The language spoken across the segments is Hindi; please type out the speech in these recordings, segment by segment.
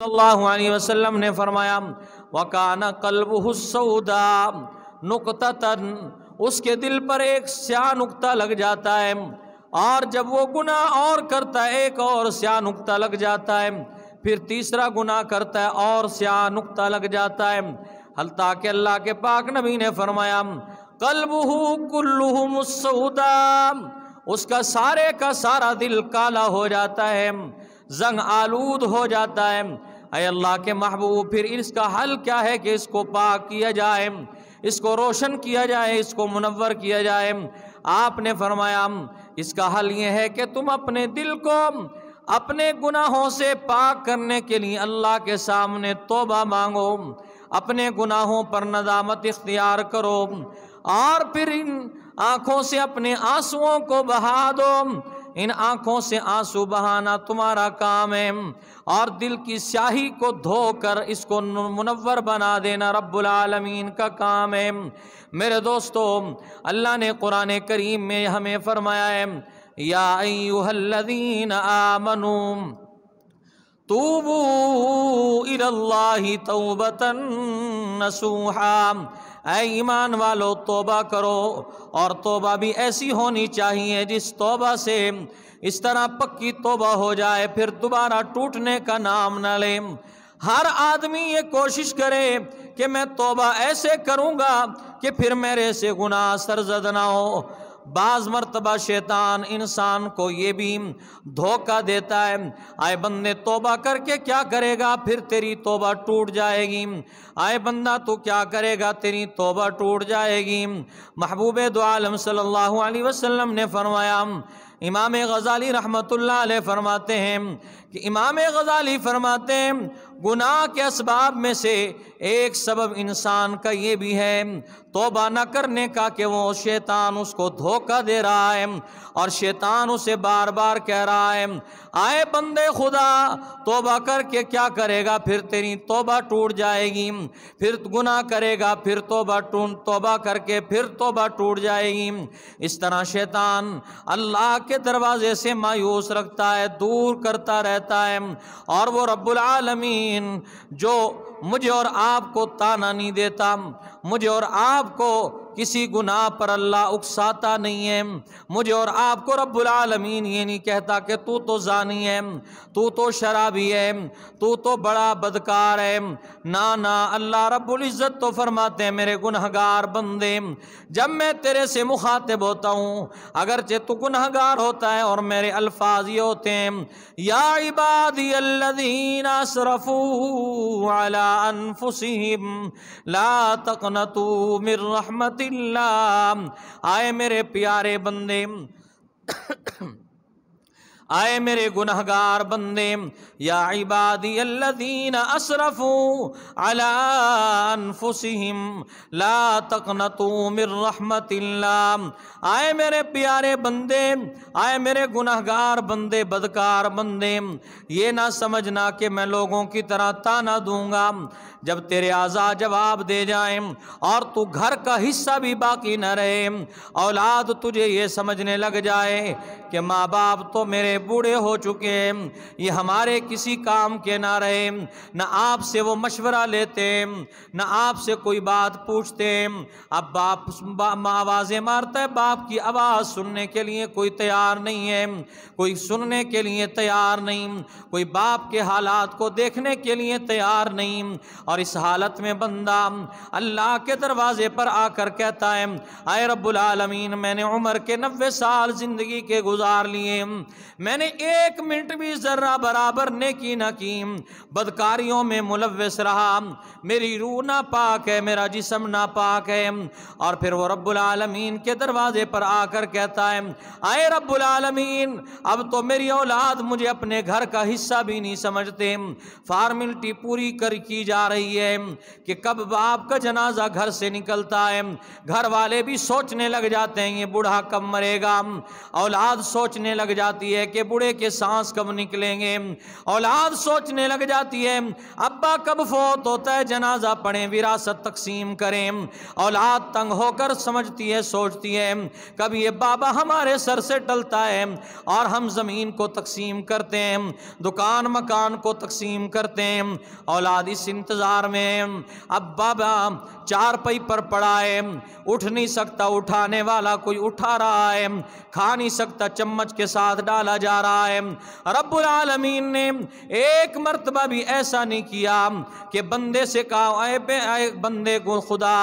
वसल्लम ने फरमाया वकान कल्ब हुसौदा नुकता उसके दिल पर एक स्या नुकता लग जाता है और जब वो गुना और करता है एक और स्या नुकता लग जाता है फिर तीसरा गुना करता है और स्या नुकता लग जाता है हल्ता के अल्लाह के पाक नबी ने फरमाया कल्ब कुल्लू मुसौदा उसका सारे का सारा दिल काला हो जाता है जंग आलूद हो जाता है अय अल्लाह के महबूब फिर इसका हल क्या है कि इसको पाक किया जाए इसको रोशन किया जाए इसको मुनवर किया जाए आपने फरमाया इसका हल ये है कि तुम अपने दिल को अपने गुनाहों से पाक करने के लिए अल्लाह के सामने तोबा मांगो अपने गुनाहों पर नदामत इख्तियार करो और फिर इन आँखों से अपने आंसुओं को बहा दो इन आँखों से आंसू बहाना तुम्हारा काम है और दिल की स्याही को धोकर इसको मुनवर बना देना रब्बुल आलमीन का काम है मेरे दोस्तों अल्लाह ने कुरान करीम में हमें फरमाया है या यादीन आमनू तूबू इल्ला तौबतन नसूहा ऐ ईमान वालो तोबा करो और तोबा भी ऐसी होनी चाहिए जिस तोबा से इस तरह पक्की तोबा हो जाए फिर दोबारा टूटने का नाम न ले हर आदमी ये कोशिश करे कि मैं तोबा ऐसे करूँगा कि फिर मेरे से गुनाह सरजद ना हो बाज़ मरतबा शैतान इंसान को ये भी धोखा देता है आए बंदे तोबा करके क्या करेगा फिर तेरी तोबा टूट जाएगी आए बंदा तू क्या करेगा तेरी तोबा टूट जाएगी महबूब दो सल्लल्लाहु अलैहि वसल्लम ने फरमाया इमाम गज़ाली रहमतुल्लाह अलैह फरमाते हैं कि इमाम गज़ाली फरमाते हैं गुनाह के इसबाब में से एक सबब इंसान का ये भी है तोबा न करने का कि वो शैतान उसको धोखा दे रहा है और शैतान उसे बार बार कह रहा है आए बंदे खुदा तोबा करके क्या करेगा फिर तेरी तोबा टूट जाएगी फिर गुनाह करेगा फिर तोबा टूट तोबा करके फिर तोबा टूट जाएगी इस तरह शैतान अल्लाह के दरवाजे से मायूस रखता है दूर करता रहता है और वो रब्बुल आलमीन मुहीन जो मुझे और आपको ताना नहीं देता मुझे और आपको किसी गुनाह पर अल्लाह उकसाता नहीं है मुझे और आपको रब्बुलमीन ये नहीं कहता कि तू तो जानी है तू तो शराबी है तू तो बड़ा बदकार है ना ना अल्लाह रब्ज़त तो फरमाते हैं मेरे गुनहगार बंदे जब मैं तेरे से मुखातिब होता हूँ अगरचे तू गुनहगार होता है और मेरे अल्फाज ये होते हैं या इबादी अल्लदीना सरफू अला अनफुसिम ला तकनतू मिर रहमती इल्ला आए मेरे प्यारे बंदे आए मेरे गुनहगार बंदे या इबादी अल्लदीन असरफू अलाफुसम ला तकनतू मिर आए मेरे प्यारे बंदे आए मेरे गुनहगार बंदे बदकार बंदे ये ना समझना कि मैं लोगों की तरह ताना दूंगा जब तेरे आज़ा जवाब दे जाए और तू घर का हिस्सा भी बाकी न रहे औलाद तुझे ये समझने लग जाए कि माँ बाप तो मेरे बूढ़े हो चुके ये हमारे किसी काम के ना रहे न आपसे वो मशवरा लेते न आपसे कोई बात पूछते अब बाप बा, आवाज़ें मारता है बाप की आवाज़ सुनने के लिए कोई तैयार नहीं है कोई सुनने के लिए तैयार नहीं कोई बाप के हालात को देखने के लिए तैयार नहीं और इस हालत में बंदा अल्लाह के दरवाजे पर आकर कहता है आए रब्बुल आलमीन मैंने उम्र के नब्बे साल ज़िंदगी के गुजार लिए मैंने एक मिनट भी ज़र्रा बराबर ने की ना की बदकारियों में मुलवस रहा मेरी रूह ना पाक है मेरा जिसम ना पाक है और फिर वो रबालमीन के दरवाजे पर आकर कहता है आए रब्बुलमीन अब तो मेरी औलाद मुझे अपने घर का हिस्सा भी नहीं समझते फार्मेलिटी पूरी कर की जा रही है कि कब बाप का जनाजा घर से निकलता है घर वाले भी सोचने लग जाते हैं ये बूढ़ा कब मरेगा औलाद सोचने लग जाती है के बूढ़े के सांस कब निकलेंगे औलाद सोचने लग जाती है अब्बा कब फोत होता है जनाजा पढ़े विरासत तकसीम करें औलाद तंग होकर समझती है सोचती है कभी ये बाबा हमारे सर से टलता है और हम ज़मीन को तकसीम करते हैं दुकान मकान को तकसीम करते हैं औलाद इस इंतज़ार में अब बाबा चार पई पर पड़ा है उठ नहीं सकता उठाने वाला कोई उठा रहा है खा नहीं सकता चम्मच के साथ डाला जा रहा है रब्बुल आलमीन ने एक मरतबा भी ऐसा नहीं किया कि बंदे से कहा आए पे आए बंदे को खुदा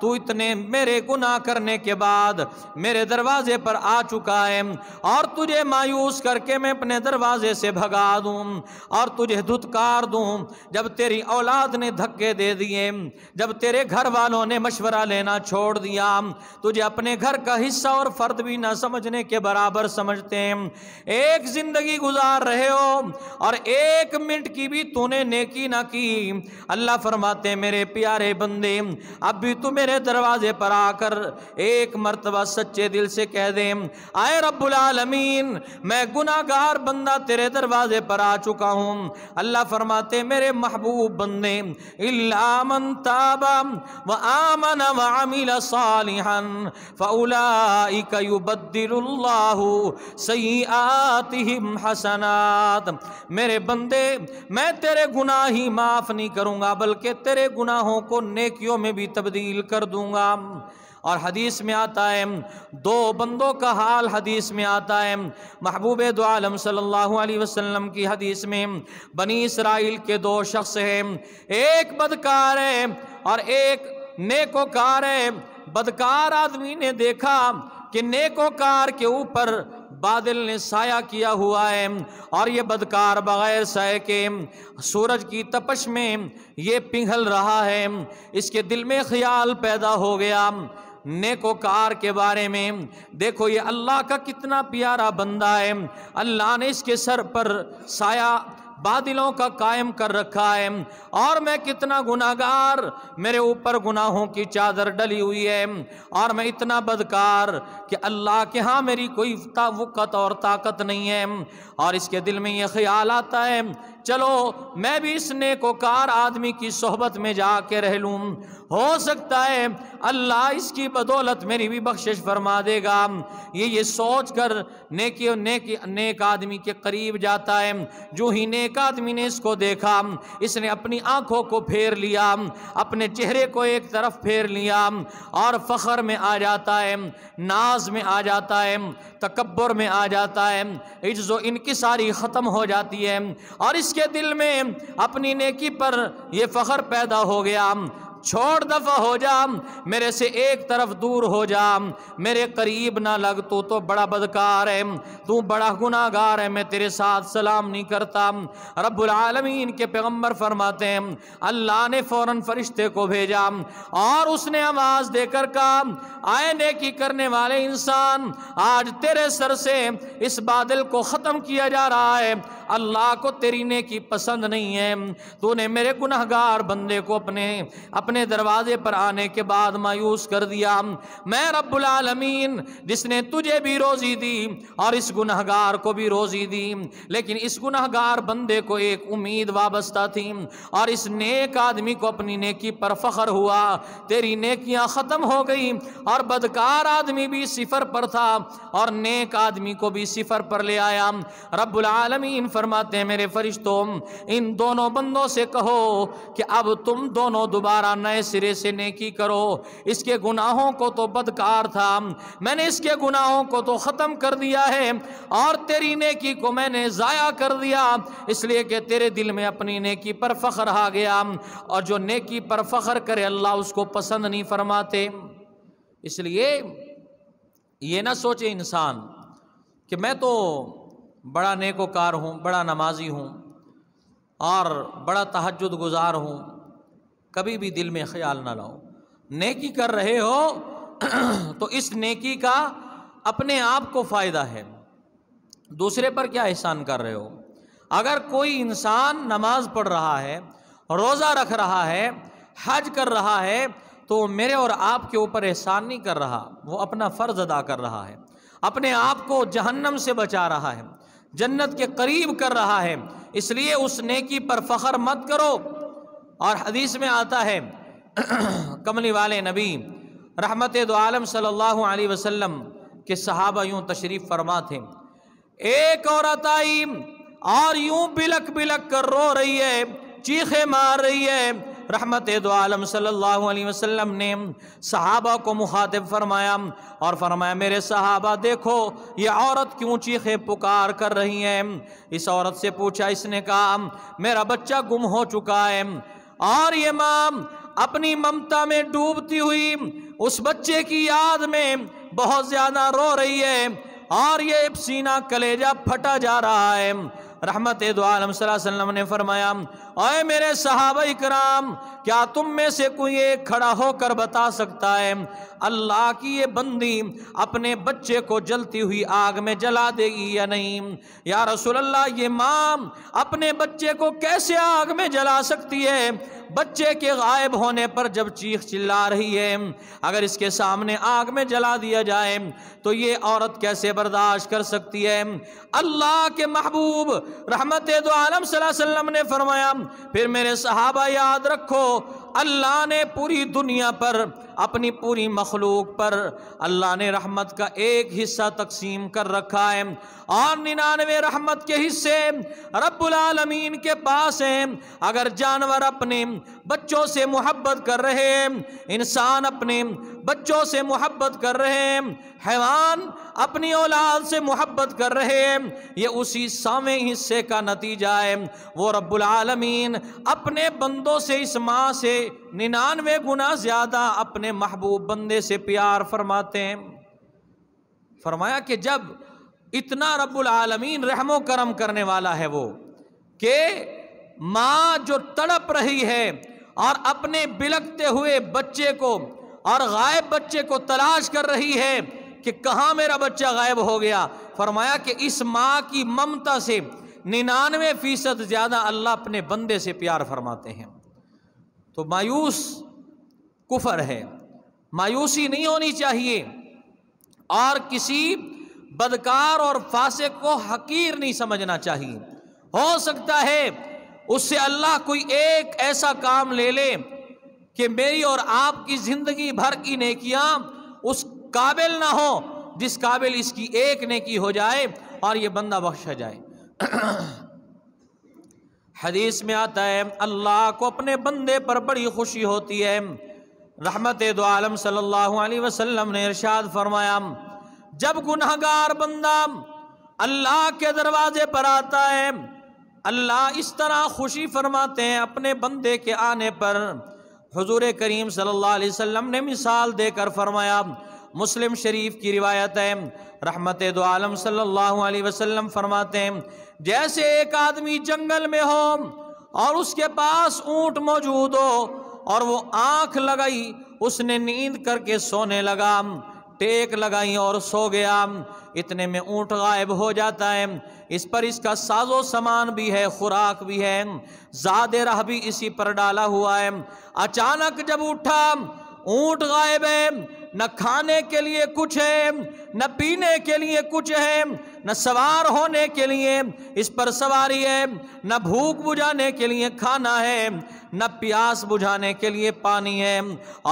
तू इतने मेरे गुनाह करने के बाद मेरे दरवाजे पर आ चुका है और तुझे मायूस करके मैं अपने दरवाजे से भगा दूँ और तुझे धुतकार दूँ जब तेरी औलाद ने धक्के दे दिए जब तेरे घर वालों ने मशवरा लेना छोड़ दिया तुझे अपने घर का हिस्सा और फर्द भी ना समझने के बराबर समझते हैं एक जिंदगी गुजार रहे हो और एक मिनट की भी तूने नेकी ना की अल्लाह फरमाते मेरे प्यारे बंदे अब भी तू मेरे दरवाजे पर आकर एक मरतबा सच्चे दिल से कह दे आए रबालमीन मैं गुनागार बंदा तेरे दरवाजे पर आ चुका हूँ अल्लाह फरमाते मेरे महबूब बंदे इलामन ताबा व आमन व सालिहन फ़ौला युबद्दिल्लाहु सही आ सातिहिम हसनात मेरे बंदे मैं तेरे गुनाह ही माफ़ नहीं करूँगा बल्कि तेरे गुनाहों को नेकियों में भी तब्दील कर दूँगा और हदीस में आता है दो बंदों का हाल हदीस में आता है महबूब दोम सल्लल्लाहु अलैहि वसल्लम की हदीस में बनी इसराइल के दो शख्स हैं एक बदकार है और एक नेकोकार है बदकार आदमी ने देखा कि नेकोकार के ऊपर बादल ने साया किया हुआ है और ये बदकार बग़ैर साय के सूरज की तपश में ये पिघल रहा है इसके दिल में ख्याल पैदा हो गया नेकोकार के बारे में देखो ये अल्लाह का कितना प्यारा बंदा है अल्लाह ने इसके सर पर साया बादलों का कायम कर रखा है और मैं कितना गुनागार मेरे ऊपर गुनाहों की चादर डली हुई है और मैं इतना बदकार कि अल्लाह के यहाँ मेरी कोई वक़त और ताकत नहीं है और इसके दिल में यह ख्याल आता है चलो मैं भी इस नेकोकार आदमी की सोहबत में जाके रह लूँ हो सकता है अल्लाह इसकी बदौलत मेरी भी बख्शिश फरमा देगा ये ये सोच कर नेकी और नेकी नेक आदमी के करीब जाता है जो ही नेक आदमी ने इसको देखा इसने अपनी आंखों को फेर लिया अपने चेहरे को एक तरफ फेर लिया और फ़खर में आ जाता है नाज में आ जाता है तकबर में आ जाता है इज्जो इनकी सारी ख़त्म हो जाती है और इस उसके दिल में अपनी नेकी पर यह फ़ख्र पैदा हो गया छोड़ दफा हो जा मेरे से एक तरफ दूर हो जा मेरे करीब ना लग तू तो बड़ा बदकार है तू बड़ा गुनागार है मैं तेरे साथ सलाम नहीं करता रबालमीन के पैगम्बर फरमाते हैं अल्लाह ने फौरन फरिश्ते को भेजा और उसने आवाज़ देकर कहा आए नेकी करने वाले इंसान आज तेरे सर से इस बादल को ख़त्म किया जा रहा है अल्लाह को तेरी नेकी पसंद नहीं है तूने मेरे गुनाहगार बंदे को अपने अपने अपने दरवाजे पर आने के बाद मायूस कर दिया मैं रब्बुलमीन जिसने तुझे भी रोज़ी दी और इस गुनहगार को भी रोज़ी दी लेकिन इस गुनहगार बंदे को एक उम्मीद वाबस्ता थी और इस नेक आदमी को अपनी नेकी पर फ़ख्र हुआ तेरी नेकियां ख़त्म हो गई और बदकार आदमी भी सिफर पर था और नेक आदमी को भी सिफर पर ले आया आलमीन फरमाते हैं मेरे फरिश्तों इन दोनों बंदों से कहो कि अब तुम दोनों दोबारा नए सिरे से नेकी करो इसके गुनाहों को तो बदकार था मैंने इसके गुनाहों को तो ख़त्म कर दिया है और तेरी नेकी को मैंने ज़ाया कर दिया इसलिए कि तेरे दिल में अपनी नेकी पर फ़ख्र आ गया और जो नेकी पर फ़ख्र करे अल्लाह उसको पसंद नहीं फरमाते इसलिए ये ना सोचे इंसान कि मैं तो बड़ा नेकोकार हूँ बड़ा नमाजी हूँ और बड़ा तहजद गुजार हूँ कभी भी दिल में ख्याल ना लाओ नेकी कर रहे हो तो इस नेकी का अपने आप को फ़ायदा है दूसरे पर क्या एहसान कर रहे हो अगर कोई इंसान नमाज पढ़ रहा है रोज़ा रख रहा है हज कर रहा है तो मेरे और आपके ऊपर एहसान नहीं कर रहा वो अपना फ़र्ज़ अदा कर रहा है अपने आप को जहन्नम से बचा रहा है जन्नत के करीब कर रहा है इसलिए उस नेकी पर फ़ख्र मत करो और हदीस में आता है कमली वाले नबी रहमत दो आलम सल्लल्लाहु अलैहि वसल्लम के सहाबा यूँ तशरीफ़ फरमा थे एक औरत आई और यूं बिलक बिलक कर रो रही है चीखे मार रही है रहमत दो आलम सल्लल्लाहु अलैहि वसल्लम ने सहाबा को मुखातिब फरमाया और फरमाया मेरे सहाबा देखो ये औरत क्यों चीखे पुकार कर रही है इस औरत से पूछा इसने कहा मेरा बच्चा गुम हो चुका है और ये माम अपनी ममता में डूबती हुई उस बच्चे की याद में बहुत ज़्यादा रो रही है और ये सीना कलेजा फटा जा रहा है रहमत दुआलम ने फरमाया अय मेरे सहाब कराम क्या तुम में से कोई एक खड़ा होकर बता सकता है अल्लाह की ये बंदी अपने बच्चे को जलती हुई आग में जला देगी या नहीं या रसूल अल्लाह ये माम अपने बच्चे को कैसे आग में जला सकती है बच्चे के गायब होने पर जब चीख चिल्ला रही है अगर इसके सामने आग में जला दिया जाए तो ये औरत कैसे बर्दाश्त कर सकती है अल्लाह के महबूब रहमत दो आलम सल्लम ने फरमाया फिर मेरे सहाबा याद रखो अल्लाह ने पूरी दुनिया पर अपनी पूरी मखलूक पर अल्लाह ने रहमत का एक हिस्सा तकसीम कर रखा है और निन्यानवे रहमत के हिस्से रब्बुल आलमीन के पास हैं अगर जानवर अपने बच्चों से मोहब्बत कर रहे हैं इंसान अपने बच्चों से मोहब्बत कर रहे हैं हैवान अपनी औलाद से मोहब्बत कर रहे हैं ये उसी सावें हिस्से का नतीजा है वो रब्बुलमीन अपने बंदों से इस माँ से निन्यानवे गुना ज़्यादा अपने महबूब बंदे से प्यार फरमाते हैं फरमाया कि जब इतना रब्बुलमीन रहमो करम करने वाला है वो कि माँ जो तड़प रही है और अपने बिलकते हुए बच्चे को और गायब बच्चे को तलाश कर रही है कि कहाँ मेरा बच्चा गायब हो गया फरमाया कि इस माँ की ममता से निन्यानवे फ़ीसद ज़्यादा अल्लाह अपने बंदे से प्यार फरमाते हैं तो मायूस कुफर है मायूसी नहीं होनी चाहिए और किसी बदकार और फासे को हकीर नहीं समझना चाहिए हो सकता है उससे अल्लाह कोई एक ऐसा काम ले ले कि मेरी और आपकी ज़िंदगी भर की नेकियां उस काबिल ना हो जिस काबिल इसकी एक नेकी हो जाए और ये बंदा बख्शा जाए हदीस में आता है अल्लाह को अपने बंदे पर बड़ी खुशी होती है रहमत दो आलम सल्लल्लाहु अलैहि वसल्लम ने इरशाद फरमाया जब गुनहगार बंदा अल्लाह के दरवाजे पर आता है अल्लाह इस तरह खुशी फरमाते हैं अपने बंदे के आने पर हजूर करीम सल्लल्लाहु अलैहि वसल्लम ने मिसाल देकर फरमाया मुस्लिम शरीफ की रिवायत है रहमत दो आलम सल्लल्लाहु अलैहि वसल्लम फरमाते हैं जैसे एक आदमी जंगल में हो और उसके पास ऊँट मौजूद हो और वो आँख लगाई उसने नींद करके सोने लगा टेक लगाई और सो गया इतने में ऊँट गायब हो जाता है इस पर इसका साजो सामान भी है खुराक भी है ज़ाद राह भी इसी पर डाला हुआ है अचानक जब उठा ऊँट गायब है न खाने के लिए कुछ है न पीने के लिए कुछ है न सवार होने के लिए इस पर सवारी है न भूख बुझाने के लिए खाना है न प्यास बुझाने के लिए पानी है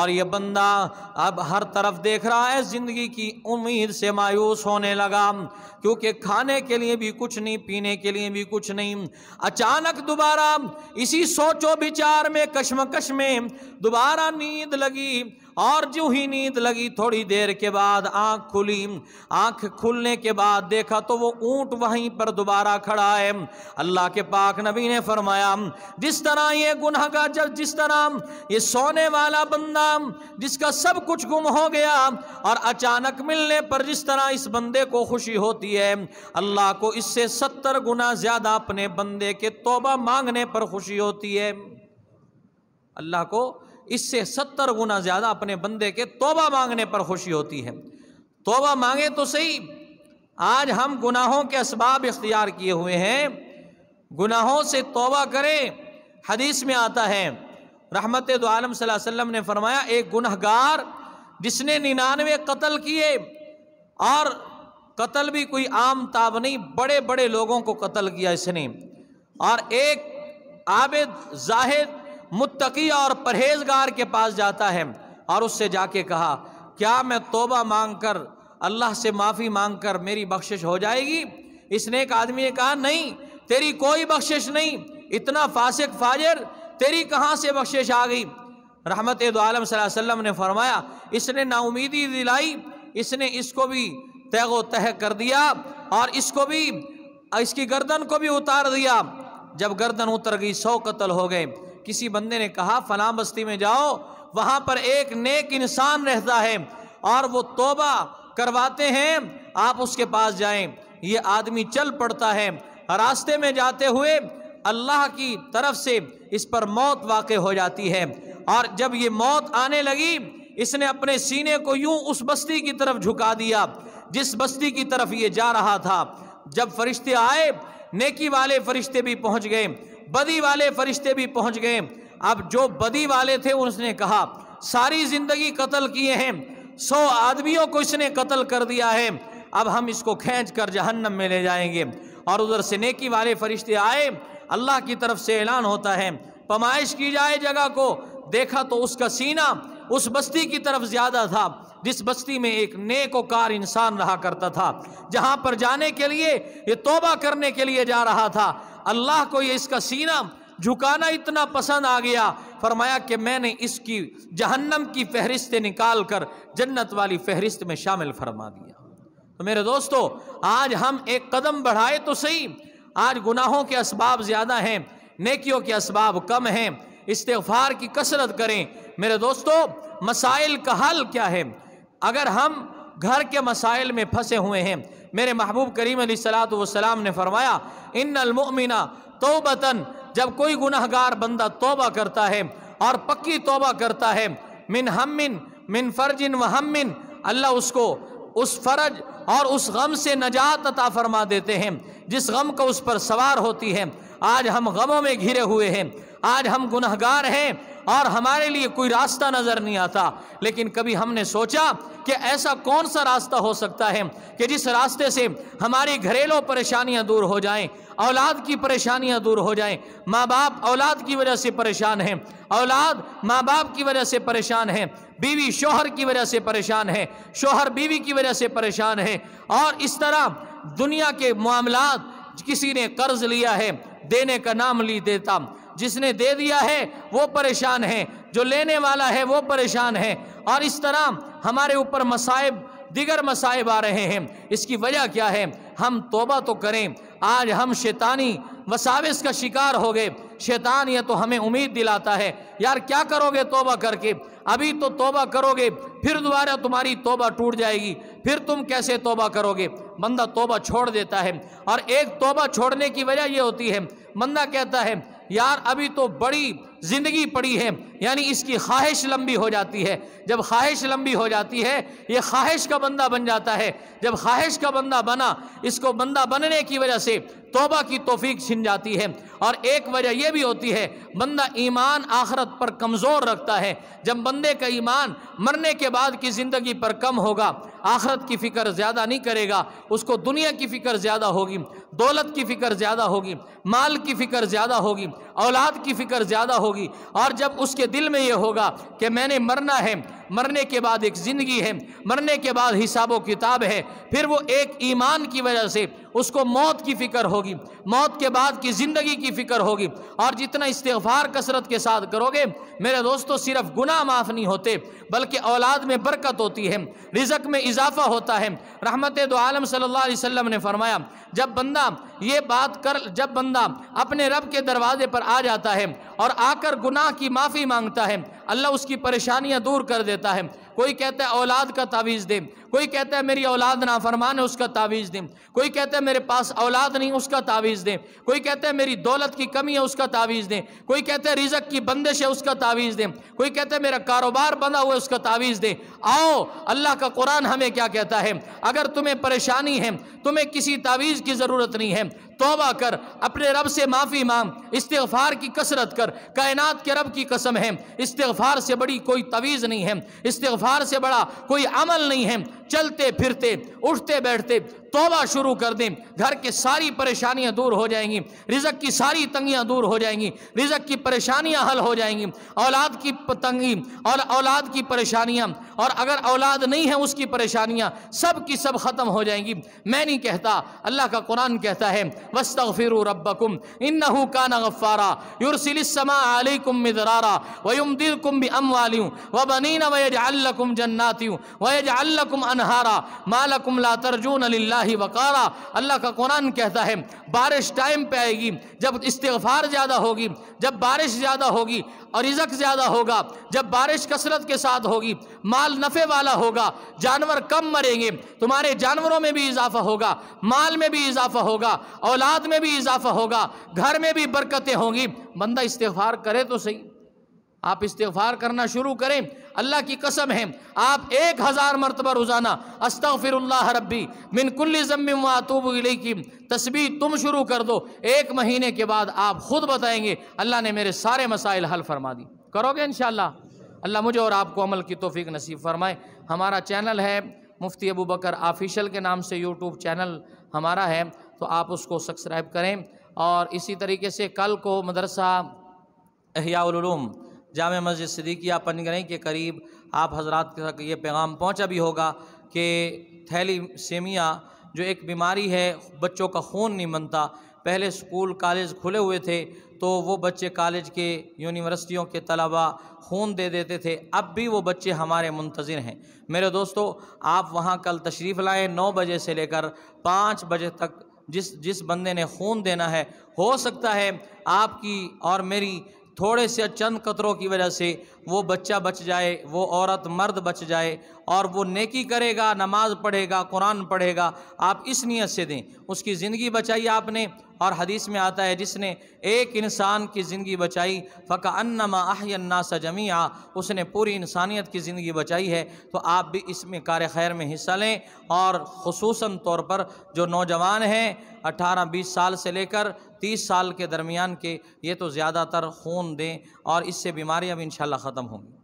और ये बंदा अब हर तरफ देख रहा है ज़िंदगी की उम्मीद से मायूस होने लगा क्योंकि खाने के लिए भी कुछ नहीं पीने के लिए भी कुछ नहीं अचानक दोबारा इसी सोचो विचार में कश्मकश में दोबारा नींद लगी और जो ही नींद लगी थोड़ी देर के बाद आंख खुली आंख खुलने के बाद देखा तो वो ऊंट वहीं पर दोबारा खड़ा है अल्लाह के पाक नबी ने फरमाया जिस तरह ये गुनाह का जब जिस तरह ये सोने वाला बंदा जिसका सब कुछ गुम हो गया और अचानक मिलने पर जिस तरह इस बंदे को खुशी होती है अल्लाह को इससे सत्तर गुना ज़्यादा अपने बंदे के तोबा मांगने पर खुशी होती है अल्लाह को इससे सत्तर गुना ज़्यादा अपने बंदे के तोबा मांगने पर खुशी होती है तोबा मांगे तो सही आज हम गुनाहों के इसबाब इख्तियार किए हुए हैं गुनाहों से तोबा करें हदीस में आता है रहमत दो आलम वसल्लम ने फरमाया एक गुनहगार जिसने निन्यानवे कत्ल किए और कत्ल भी कोई आम ताब नहीं बड़े बड़े लोगों को कत्ल किया इसने और एक आबिद जाहिद मुत्तकी और परहेजगार के पास जाता है और उससे जाके कहा क्या मैं तोबा मांग कर अल्लाह से माफ़ी मांग कर मेरी बख्शिश हो जाएगी इसने एक आदमी ने कहा नहीं तेरी कोई बख्शिश नहीं इतना फासिक फाजर तेरी कहाँ से बख्शिश आ गई रहमत आलम वसल्लम ने फरमाया इसने नाउमीदी दिलाई इसने इसको भी तैगो तह कर दिया और इसको भी इसकी गर्दन को भी उतार दिया जब गर्दन उतर गई सौ कत्ल हो गए किसी बंदे ने कहा फलां बस्ती में जाओ वहां पर एक नेक इंसान रहता है और वो तोबा करवाते हैं आप उसके पास जाएं ये आदमी चल पड़ता है रास्ते में जाते हुए अल्लाह की तरफ से इस पर मौत वाक़ हो जाती है और जब ये मौत आने लगी इसने अपने सीने को यूं उस बस्ती की तरफ झुका दिया जिस बस्ती की तरफ ये जा रहा था जब फरिश्ते आए नेकी वाले फरिश्ते भी पहुंच गए बदी वाले फरिश्ते भी पहुंच गए अब जो बदी वाले थे उसने कहा सारी ज़िंदगी कत्ल किए हैं सौ आदमियों को इसने कत्ल कर दिया है अब हम इसको खींच कर जहन्नम में ले जाएंगे और उधर से नेकी वाले फरिश्ते आए अल्लाह की तरफ से ऐलान होता है पमाइश की जाए जगह को देखा तो उसका सीना उस बस्ती की तरफ ज़्यादा था जिस बस्ती में एक नेकोकार इंसान रहा करता था जहाँ पर जाने के लिए ये तोबा करने के लिए जा रहा था अल्लाह को ये इसका सीना झुकाना इतना पसंद आ गया फरमाया कि मैंने इसकी जहन्नम की फहरिस्त निकाल कर जन्नत वाली फहरिस्त में शामिल फरमा दिया तो मेरे दोस्तों आज हम एक कदम बढ़ाए तो सही आज गुनाहों के इसबाब ज़्यादा हैं नेकियों के इसबाब कम हैं इस्तफार की कसरत करें मेरे दोस्तों मसाइल का हल क्या है अगर हम घर के मसाइल में फंसे हुए हैं मेरे महबूब करीम सलाम ने फरमाया इन अलमिना तोबतन जब कोई गुनाहगार बंदा तोबा करता है और पक्की तोबा करता है मिन हमिन मिन फर्जिन व मिन अल्लाह उसको उस फर्ज और उस गम से नजात अता फरमा देते हैं जिस गम को उस पर सवार होती है आज हम गमों में घिरे हुए हैं आज हम गुनाहगार हैं और हमारे लिए कोई रास्ता नज़र नहीं आता लेकिन कभी हमने सोचा कि ऐसा कौन सा रास्ता हो सकता है कि जिस रास्ते से हमारी घरेलू परेशानियां दूर हो जाएं औलाद की परेशानियां दूर हो जाएं माँ बाप औलाद की वजह से परेशान हैं औलाद माँ बाप की वजह से परेशान हैं बीवी शोहर की वजह से परेशान है शोहर बीवी की वजह से परेशान है और इस तरह दुनिया के मामला किसी ने कर्ज लिया है देने का नाम ली देता जिसने दे दिया है वो परेशान है जो लेने वाला है वो परेशान है और इस तरह हमारे ऊपर मसाइब दिगर मसाइब आ रहे हैं इसकी वजह क्या है हम तोबा तो करें आज हम शैतानी वसाविस का शिकार हो गए शैतान यह तो हमें उम्मीद दिलाता है यार क्या करोगे तोबा करके अभी तो तोबा करोगे फिर दोबारा तुम्हारी तोबा टूट जाएगी फिर तुम कैसे तोबा करोगे बंदा तोबा छोड़ देता है और एक तोबा छोड़ने की वजह यह होती है बंदा कहता है यार अभी तो बड़ी ज़िंदगी पड़ी है यानी इसकी ख्वाहिश लंबी हो जाती है जब ख्वाहिश लंबी हो जाती है ये ख्वाहिश का बंदा बन जाता है जब ख्वाहिश का बंदा बना इसको बंदा बनने की वजह से तोबा की तोफीक छिन जाती है और एक वजह यह भी होती है बंदा ईमान आखरत पर कमज़ोर रखता है जब बंदे का ईमान मरने के बाद की ज़िंदगी पर कम होगा आखरत की फ़िक्र ज़्यादा नहीं करेगा उसको दुनिया की फ़िक्र ज़्यादा होगी दौलत की फ़िक्र ज़्यादा होगी माल की फ़िक्र ज़्यादा होगी औलाद की फ़िक्र ज़्यादा होगी और जब उसके दिल में ये होगा कि मैंने मरना है मरने के बाद एक ज़िंदगी है मरने के बाद हिसाब किताब है फिर वो एक ईमान की वजह से उसको मौत की फ़िक्र होगी मौत के बाद की ज़िंदगी की फ़िक्र होगी और जितना इस्तफार कसरत के साथ करोगे मेरे दोस्तों सिर्फ गुनाह माफ़ नहीं होते बल्कि औलाद में बरकत होती है रिजक में इजाफा होता है रहमत दो आलम सल्ला वसम ने फरमाया जब बंदा ये बात कर जब बंदा अपने रब के दरवाजे पर आ जाता है और आकर गुनाह की माफ़ी मांगता है अल्लाह उसकी परेशानियाँ दूर कर देता है कोई कहता है औलाद का तावीज़ दे कोई कहता है मेरी औलाद ना फरमान है उसका तावीज़ दें कोई कहता है मेरे पास औलाद नहीं उसका तावीज़ दें कोई कहता है मेरी दौलत की कमी है उसका तावीज़ दें कोई कहता है रिजक की बंदिश है उसका तावीज़ दें कोई कहता है मेरा कारोबार बंधा हुआ है उसका तावीज़ दें आओ अल्लाह का कुरान हमें क्या कहता है अगर तुम्हें परेशानी है तुम्हें किसी तावीज़ की ज़रूरत नहीं है तोबा कर अपने रब से माफ़ी मांग इस्तफ़ार की कसरत कर कायनात के रब की कसम है इस्तफ़ार से बड़ी कोई तवीज़ नहीं है इस्तफ़ार से बड़ा कोई अमल नहीं है चलते फिरते उठते बैठते तोबा शुरू कर दें घर की सारी परेशानियां दूर हो जाएंगी रिजक की सारी तंगियां दूर हो जाएंगी रिजक की परेशानियां हल हो जाएंगी औलाद की तंगी और औलाद की परेशानियां और अगर औलाद नहीं है उसकी परेशानियां सब की सब ख़त्म हो जाएंगी मैं नहीं कहता अल्लाह का कुरान कहता है वस्तफ़िर रबकुम इन का नफ़ारा युरसिलसमा कुम मिदरारा वयुम दिल कुम भी अम वाली हूँ व अल्लकुम जन्नाती हूँ वयज अल्लकुम अनहारा मालकुम ला तरजून अल्लाह वकारा अल्लाह का कुरान कहता है बारिश टाइम पे आएगी जब इस्तफार ज़्यादा होगी जब बारिश ज़्यादा होगी और रिजक ज़्यादा होगा जब बारिश कसरत के साथ होगी माल नफ़े वाला होगा जानवर कम मरेंगे तुम्हारे जानवरों में भी इजाफा होगा माल में भी इजाफा होगा औलाद में भी इजाफा होगा घर में भी बरकतें होंगी बंदा इस्तफार करे तो सही आप इस्तफार करना शुरू करें अल्लाह की कसम है आप एक हज़ार मरतबा रोज़ाना अस्तफ़िरल्ला रब्बी मिन कुल्ली मातूब की तस्वीर तुम शुरू कर दो एक महीने के बाद आप ख़ुद बताएंगे अल्लाह ने मेरे सारे मसाइल हल फरमा दी करोगे इन अल्लाह मुझे और आपको अमल की तोफ़ी नसीब फ़रमाए हमारा चैनल है मुफ्ती अबू बकर आफिशल के नाम से यूट्यूब चैनल हमारा है तो आप उसको सब्सक्राइब करें और इसी तरीके से कल को मदरसा अहियालूम जाम मस्जिद सिद्दीकिया पनगरई के करीब आप हजरात तक ये पैगाम पहुँचा भी होगा कि थैली सेमिया जो एक बीमारी है बच्चों का खून नहीं बनता पहले स्कूल कॉलेज खुले हुए थे तो वो बच्चे कॉलेज के यूनिवर्सिटियों के तलबा खून दे देते थे अब भी वो बच्चे हमारे मुंतज़र हैं मेरे दोस्तों आप वहाँ कल तशरीफ़ लाएँ नौ बजे से लेकर पाँच बजे तक जिस जिस बंदे ने खून देना है हो सकता है आपकी और मेरी थोड़े से चंद कतरों की वजह से वो बच्चा बच जाए वो औरत मर्द बच जाए और वो नेकी करेगा नमाज पढ़ेगा कुरान पढ़ेगा आप इस नीयत से दें उसकी ज़िंदगी बचाई आपने और हदीस में आता है जिसने एक इंसान की ज़िंदगी बचाई फ़का अन्नमा जमी आ उसने पूरी इंसानियत की ज़िंदगी बचाई है तो आप भी इसमें कार खैर में हिस्सा लें और खसूस तौर पर जो नौजवान हैं अठारह बीस साल से लेकर तीस साल के दरमियान के ये तो ज़्यादातर खून दें और इससे बीमारियाँ भी इन ख़त्म होंगी